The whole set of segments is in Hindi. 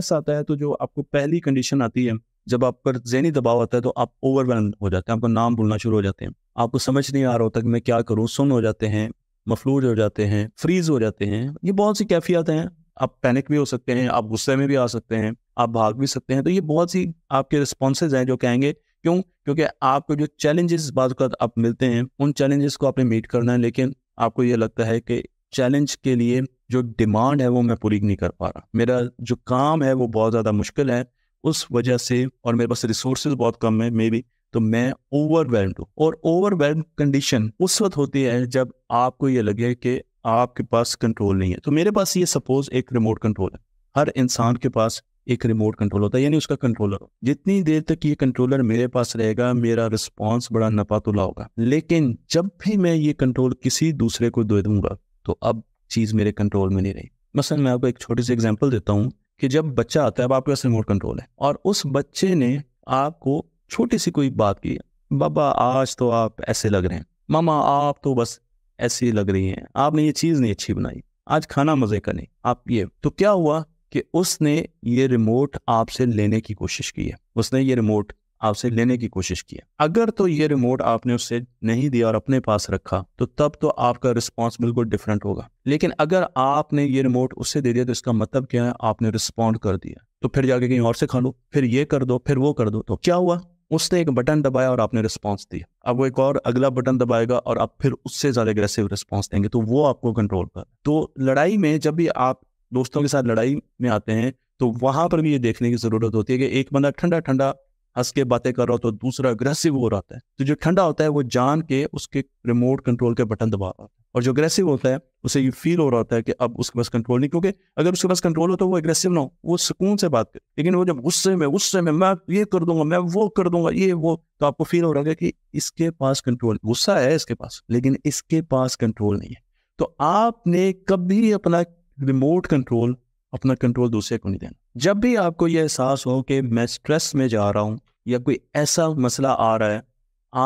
स्ट्रेस आता है तो जो आपको पहली कंडीशन आती है जब आप पर जहनी दबाव आता है तो आप ओवरवेलम हो जाते हैं आपको नाम भूलना शुरू हो जाते हैं आपको समझ नहीं आ रहा होता कि मैं क्या करूँ सुन हो जाते हैं मफलूज हो जाते हैं फ्रीज हो जाते हैं ये बहुत सी कैफियात हैं आप पैनिक भी हो सकते हैं आप गुस्से में भी आ सकते हैं आप भाग भी सकते हैं तो ये बहुत सी आपके रिस्पॉन्सेज हैं जो कहेंगे क्यों क्योंकि आपको जो चैलेंजेस बाद आप मिलते हैं उन चैलेंजेस को आपने मीट करना है लेकिन आपको ये लगता है कि चैलेंज के लिए जो डिमांड है वो मैं पूरी नहीं कर पा रहा मेरा जो काम है वो बहुत ज़्यादा मुश्किल है उस वजह से और मेरे पास रिसोर्स बहुत कम है मे बी तो मैं ओवरवेल्म हूँ और ओवरवेल्म कंडीशन उस वक्त होती है जब आपको ये लगे कि आपके पास कंट्रोल नहीं है तो मेरे पास ये सपोज एक रिमोट कंट्रोल है हर इंसान के पास एक रिमोट कंट्रोल होता है यानी उसका कंट्रोलर हो जितनी देर तक ये कंट्रोलर मेरे पास रहेगा मेरा रिस्पॉन्स बड़ा नपातुला होगा लेकिन जब भी मैं ये कंट्रोल किसी दूसरे को दे दूंगा तो अब चीज़ मेरे कंट्रोल में नहीं रही मसलन मैं आपको एक छोटी सी एग्जाम्पल देता हूँ कि जब बच्चा आता है अब आपके पास रिमोट कंट्रोल है और उस बच्चे ने आपको छोटी सी कोई बात की बाबा आज तो आप ऐसे लग रहे हैं मामा आप तो बस ऐसी लग रही हैं आपने ये चीज़ नहीं अच्छी बनाई आज खाना मज़े का नहीं आप ये तो क्या हुआ कि उसने ये रिमोट आपसे लेने की कोशिश की है उसने ये रिमोट आपसे लेने की कोशिश की है अगर तो ये रिमोट आपने उससे नहीं दिया और अपने पास रखा तो तब तो आपका रिस्पॉन्स बिल्कुल डिफरेंट होगा लेकिन अगर आपने ये रिमोट उससे दे दिया तो इसका मतलब क्या है आपने रिस्पॉन्ड कर दिया तो फिर जाके कहीं और से खा लो फिर ये कर दो फिर वो कर दो तो क्या हुआ उसने एक बटन दबाया और आपने रिस्पॉन्स दिया अब वो एक और अगला बटन दबाएगा और आप फिर उससे ज्यादा एग्रेसिव रिस्पॉन्स देंगे तो वो आपको कंट्रोल कर तो लड़ाई में जब भी आप दोस्तों के साथ लड़ाई में आते हैं तो वहां पर भी ये देखने की जरूरत होती है कि एक बंदा ठंडा ठंडा हंस के बातें कर रहा होता है तो दूसरा अग्रेसिव हो रहा है तो जो ठंडा होता है वो जान के उसके रिमोट कंट्रोल के बटन दबा रहा है और जो अग्रेसिव होता है उसे ये फील हो रहा होता है कि अब उसके पास कंट्रोल नहीं क्योंकि अगर उसके पास कंट्रोल हो तो वो अग्रेसिव ना हो वो सुकून से बात करे लेकिन वो जब गुस्से में गुस्से में मैं ये कर दूंगा मैं वो कर दूंगा ये वो तो आपको फील हो रहा है कि इसके पास कंट्रोल गुस्सा है इसके पास लेकिन इसके पास कंट्रोल नहीं है तो आपने कभी अपना रिमोट कंट्रोल अपना कंट्रोल दूसरे को नहीं देना जब भी आपको यह एहसास हो कि मैं स्ट्रेस में जा रहा हूँ या कोई ऐसा मसला आ रहा है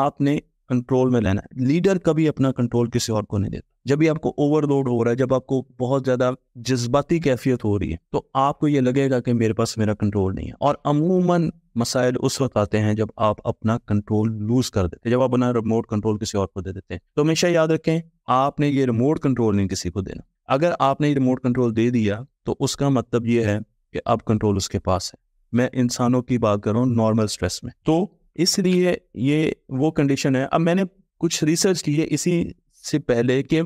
आपने कंट्रोल में लेना है लीडर कभी अपना कंट्रोल किसी और को नहीं देता जब भी आपको ओवरलोड हो रहा है जब आपको बहुत ज़्यादा जज्बाती कैफियत हो रही है तो आपको ये लगेगा कि मेरे पास मेरा कंट्रोल नहीं है और अमूमन मसाइल उस वक्त आते हैं जब आप अपना कंट्रोल लूज कर देते हैं जब आप अपना रिमोट कंट्रोल किसी और को दे देते हैं तो हमेशा याद रखें आपने ये रिमोट कंट्रोल नहीं किसी को देना अगर आपने ये रिमोट कंट्रोल दे दिया तो उसका मतलब ये है कि अब कंट्रोल उसके पास है मैं इंसानों की बात करूं नॉर्मल स्ट्रेस में तो इसलिए ये वो कंडीशन है अब मैंने कुछ रिसर्च की है इसी से पहले कि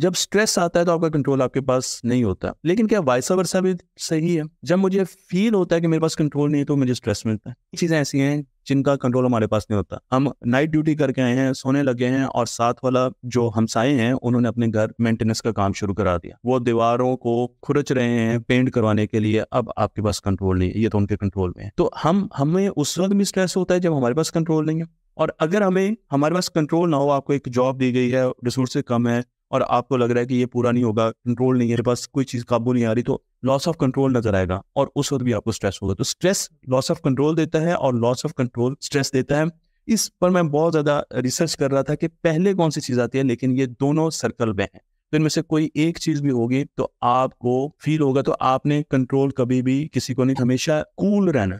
जब स्ट्रेस आता है तो आपका कंट्रोल आपके पास नहीं होता लेकिन क्या वायसा वर्षा भी सही है जब मुझे फील होता है कि मेरे पास कंट्रोल नहीं है तो मुझे स्ट्रेस मिलता है चीज़ें ऐसी हैं जिनका कंट्रोल हमारे पास नहीं होता हम नाइट ड्यूटी करके आए हैं सोने लगे हैं और साथ वाला जो हमसाए हैं उन्होंने अपने घर मेंटेनेंस का काम शुरू करा दिया वो दीवारों को खुरच रहे हैं पेंट करवाने के लिए अब आपके पास कंट्रोल नहीं है ये तो उनके कंट्रोल में है तो हम हमें उस वक्त भी स्ट्रेस होता है जब हमारे पास कंट्रोल नहीं है और अगर हमें हमारे पास कंट्रोल ना हो आपको एक जॉब दी गई है रिसोर्सेज कम है और आपको लग रहा है कि ये पूरा नहीं होगा कंट्रोल नहीं है बस कोई चीज़ काबू नहीं आ रही तो लॉस ऑफ कंट्रोल नजर आएगा और उस वक्त भी आपको स्ट्रेस होगा तो स्ट्रेस लॉस ऑफ कंट्रोल देता है और लॉस ऑफ कंट्रोल स्ट्रेस देता है इस पर मैं बहुत ज़्यादा रिसर्च कर रहा था कि पहले कौन सी चीज़ आती है लेकिन ये दोनों सर्कल में है तो इनमें से कोई एक चीज़ भी होगी तो आपको फील होगा तो आपने कंट्रोल कभी भी किसी को नहीं हमेशा कूल रहना